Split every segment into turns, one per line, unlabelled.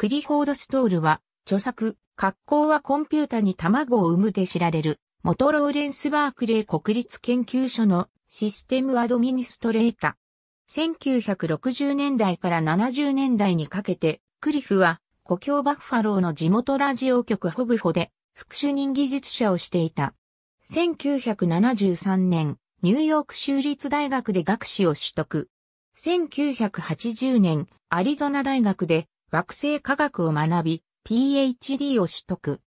クリフォード・ストールは、著作、格好はコンピュータに卵を産むで知られる、元ローレンス・バークレー国立研究所のシステムアドミニストレータ。1960年代から70年代にかけて、クリフは故郷バッファローの地元ラジオ局ホブホで副主任技術者をしていた。1973年、ニューヨーク州立大学で学士を取得。1980年、アリゾナ大学で惑星科学を学び、PhD を取得。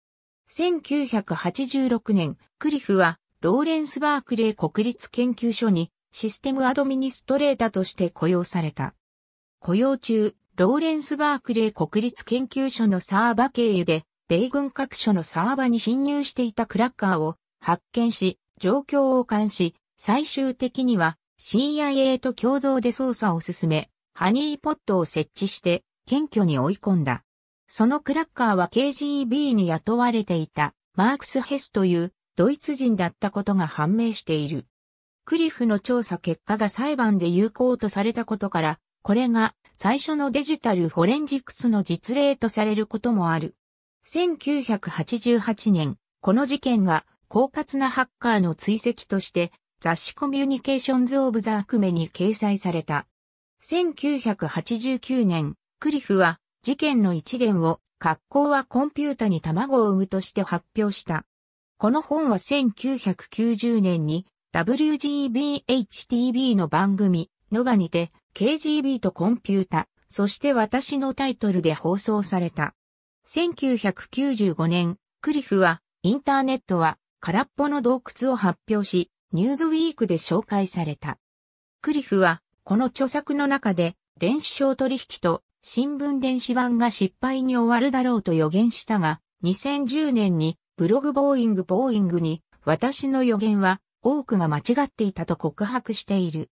1986年、クリフは、ローレンス・バークレー国立研究所に、システムアドミニストレーターとして雇用された。雇用中、ローレンス・バークレー国立研究所のサーバ経由で、米軍各所のサーバに侵入していたクラッカーを発見し、状況を監視、最終的には CIA と共同で捜査を進め、ハニーポットを設置して検挙に追い込んだ。そのクラッカーは KGB に雇われていたマークス・ヘスというドイツ人だったことが判明している。クリフの調査結果が裁判で有効とされたことから、これが最初のデジタルフォレンジクスの実例とされることもある。1988年、この事件が狡猾なハッカーの追跡として雑誌コミュニケーションズ・オブ・ザ・アクメに掲載された。1989年、クリフは事件の一元を格好はコンピュータに卵を産むとして発表した。この本は1990年に WGBHTV の番組ノガにて KGB とコンピュータ、そして私のタイトルで放送された。1995年、クリフはインターネットは空っぽの洞窟を発表し、ニューズウィークで紹介された。クリフは、この著作の中で、電子商取引と新聞電子版が失敗に終わるだろうと予言したが、2010年にブログボーイングボーイングに私の予言は多くが間違っていたと告白している。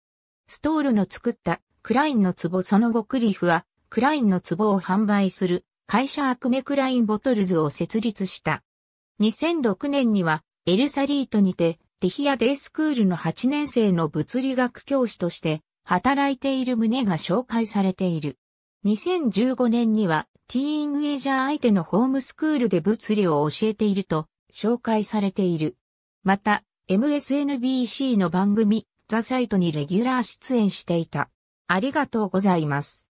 ストールの作ったクラインの壺その後クリフはクラインの壺を販売する会社アクメクラインボトルズを設立した。2006年にはエルサリートにてティヒアデイスクールの8年生の物理学教師として働いている旨が紹介されている。2015年にはティーンエイジャー相手のホームスクールで物理を教えていると紹介されている。また、MSNBC の番組、ザサイトにレギュラー出演していた。ありがとうございます。